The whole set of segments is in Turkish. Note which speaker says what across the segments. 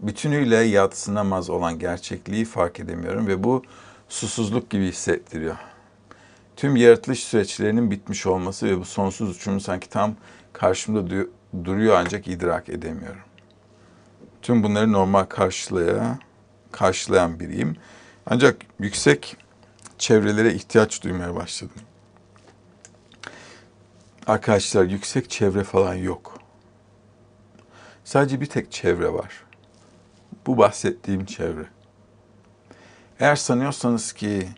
Speaker 1: bütünüyle yatsınamaz olan gerçekliği fark edemiyorum ve bu susuzluk gibi hissettiriyor. Tüm yaratılış süreçlerinin bitmiş olması ve bu sonsuz uçurum sanki tam karşımda du duruyor ancak idrak edemiyorum. Tüm bunları normal karşılaya, karşılayan biriyim. Ancak yüksek çevrelere ihtiyaç duymaya başladım. Arkadaşlar yüksek çevre falan yok. Sadece bir tek çevre var bu bahsettiğim çevre. Eğer sanıyorsanız ki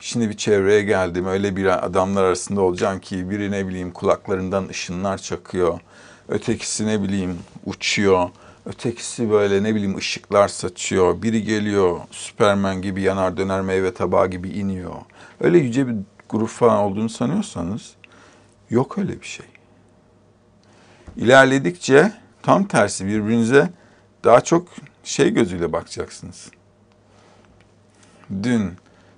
Speaker 1: şimdi bir çevreye geldim öyle bir adamlar arasında olacağım ki biri ne bileyim kulaklarından ışınlar çakıyor. Ötekisi ne bileyim uçuyor. Ötekisi böyle ne bileyim ışıklar saçıyor. Biri geliyor Superman gibi yanar döner meyve tabağı gibi iniyor. Öyle yüce bir grup falan olduğunu sanıyorsanız yok öyle bir şey. İlerledikçe tam tersi birbirinize daha çok şey gözüyle bakacaksınız. Dün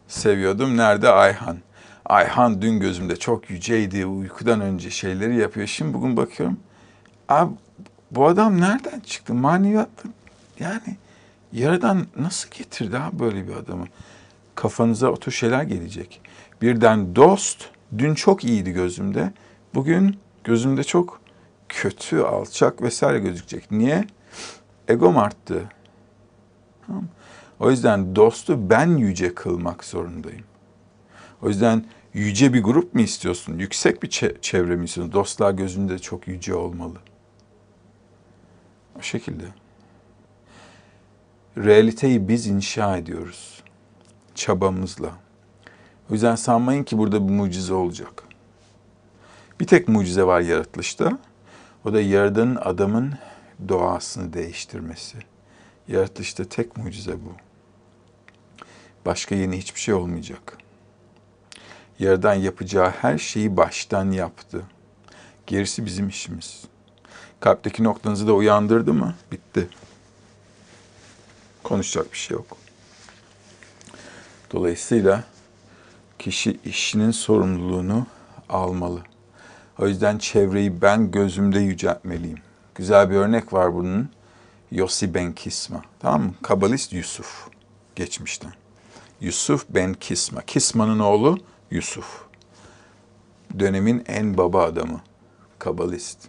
Speaker 1: seviyordum. Nerede Ayhan? Ayhan dün gözümde çok yüceydi. Uykudan önce şeyleri yapıyor. Şimdi bugün bakıyorum. Abi bu adam nereden çıktı? Maneviyat yani yaradan nasıl getirdi ha böyle bir adamı? Kafanıza o şeyler gelecek. Birden dost dün çok iyiydi gözümde. Bugün gözümde çok kötü, alçak vesaire gözükecek. Niye? egom arttı. O yüzden dostu ben yüce kılmak zorundayım. O yüzden yüce bir grup mu istiyorsun? Yüksek bir çevre mi istiyorsun? Dostlar gözünde çok yüce olmalı. O şekilde. Realiteyi biz inşa ediyoruz. Çabamızla. O yüzden sanmayın ki burada bir mucize olacak. Bir tek mucize var yaratılışta. O da yaradanın adamın doğasını değiştirmesi. Yaratılışta tek mucize bu. Başka yeni hiçbir şey olmayacak. Yaradan yapacağı her şeyi baştan yaptı. Gerisi bizim işimiz. Kalpteki noktanızı da uyandırdı mı? Bitti. Konuşacak bir şey yok. Dolayısıyla kişi işinin sorumluluğunu almalı. O yüzden çevreyi ben gözümde yüceltmeliyim. Güzel bir örnek var bunun. Yossi ben Kisma. Tamam mı? Kabalist Yusuf. Geçmişten. Yusuf ben Kisma. Kisma'nın oğlu Yusuf. Dönemin en baba adamı. Kabalist.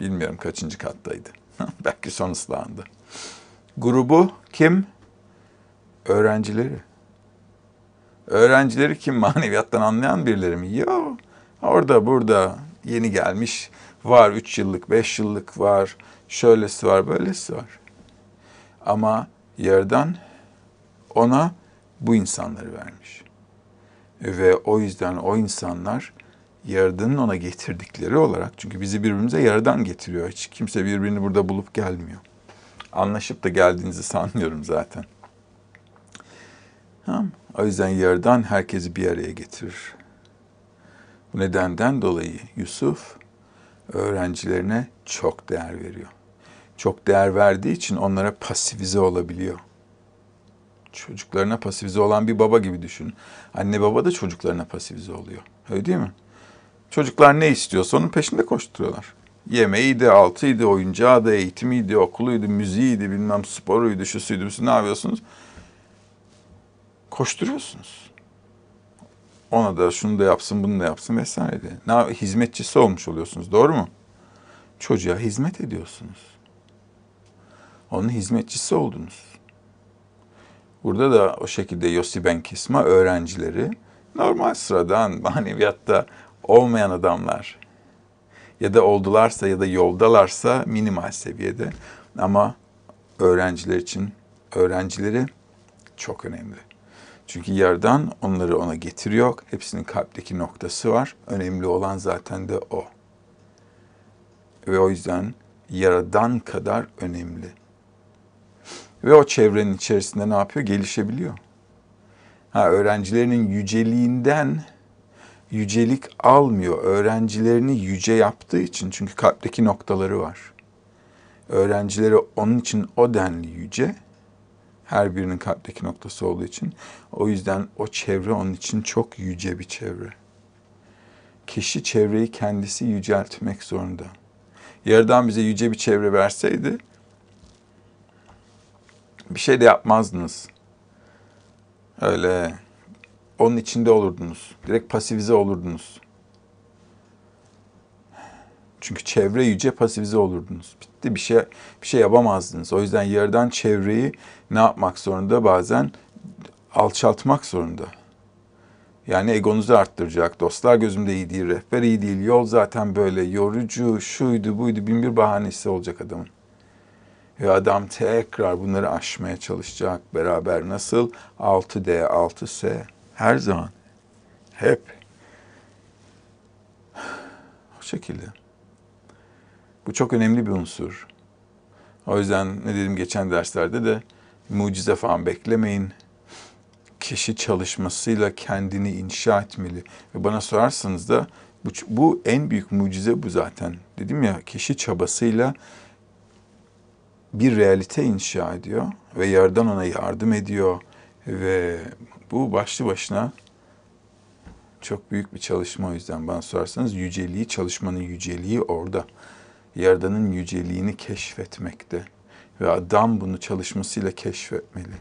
Speaker 1: Bilmiyorum kaçıncı kattaydı. Belki son ıslahında. Grubu kim? Öğrencileri. Öğrencileri kim? Maneviyattan anlayan birileri mi? Yok. Orada burada yeni gelmiş Var üç yıllık, beş yıllık var, şöylesi var, böylesi var. Ama yerden ona bu insanları vermiş. Ve o yüzden o insanlar yaradanın ona getirdikleri olarak çünkü bizi birbirimize yaradan getiriyor. Hiç kimse birbirini burada bulup gelmiyor. Anlaşıp da geldiğinizi sanmıyorum zaten. Tamam. O yüzden yaradan herkesi bir araya getirir. Bu nedenden dolayı Yusuf öğrencilerine çok değer veriyor. Çok değer verdiği için onlara pasifize olabiliyor. Çocuklarına pasifize olan bir baba gibi düşün. Anne baba da çocuklarına pasifize oluyor. Öyle değil mi? Çocuklar ne istiyorsa onun peşinde koşturuyorlar. Yemeğiydi, altıydı, oyuncağı da, eğitimiydi, okuluydu, müziğiydi, bilmem sporuydu, şu suydu, ne yapıyorsunuz? Koşturuyorsunuz. Ona da şunu da yapsın, bunu da yapsın vesaire diye. Ne, hizmetçisi olmuş oluyorsunuz doğru mu? Çocuğa hizmet ediyorsunuz. Onun hizmetçisi oldunuz. Burada da o şekilde Yossi Ben Kisma öğrencileri normal sıradan maneviyatta olmayan adamlar ya da oldularsa ya da yoldalarsa minimal seviyede ama öğrenciler için öğrencileri çok önemli. Çünkü yerden onları ona getiriyor. Hepsinin kalpteki noktası var. Önemli olan zaten de o. Ve o yüzden yaradan kadar önemli. Ve o çevrenin içerisinde ne yapıyor? Gelişebiliyor. Ha, öğrencilerinin yüceliğinden yücelik almıyor. Öğrencilerini yüce yaptığı için çünkü kalpteki noktaları var. Öğrencileri onun için o denli yüce her birinin kalpteki noktası olduğu için. O yüzden o çevre onun için çok yüce bir çevre. Kişi çevreyi kendisi yüceltmek zorunda. Yaradan bize yüce bir çevre verseydi bir şey de yapmazdınız. Öyle onun içinde olurdunuz. Direkt pasifize olurdunuz. Çünkü çevre yüce pasifize olurdunuz. Bitti bir şey bir şey yapamazdınız. O yüzden yerden çevreyi ne yapmak zorunda? Bazen alçaltmak zorunda. Yani egonuzu arttıracak. Dostlar gözümde iyi değil, rehber iyi değil. Yol zaten böyle yorucu, şuydu, buydu. Bin bir bahanesi olacak adamın. Ve adam tekrar bunları aşmaya çalışacak. Beraber nasıl? 6D, 6S. Her zaman. Hep. O şekilde. Bu çok önemli bir unsur. O yüzden ne dedim geçen derslerde de mucize falan beklemeyin. Kişi çalışmasıyla kendini inşa etmeli. Ve bana sorarsanız da bu, bu en büyük mucize bu zaten. Dedim ya kişi çabasıyla bir realite inşa ediyor ve yerden ona yardım ediyor ve bu başlı başına çok büyük bir çalışma o yüzden bana sorarsanız yüceliği çalışmanın yüceliği orada. Yaradan'ın yüceliğini keşfetmekte ve adam bunu çalışmasıyla keşfetmeli.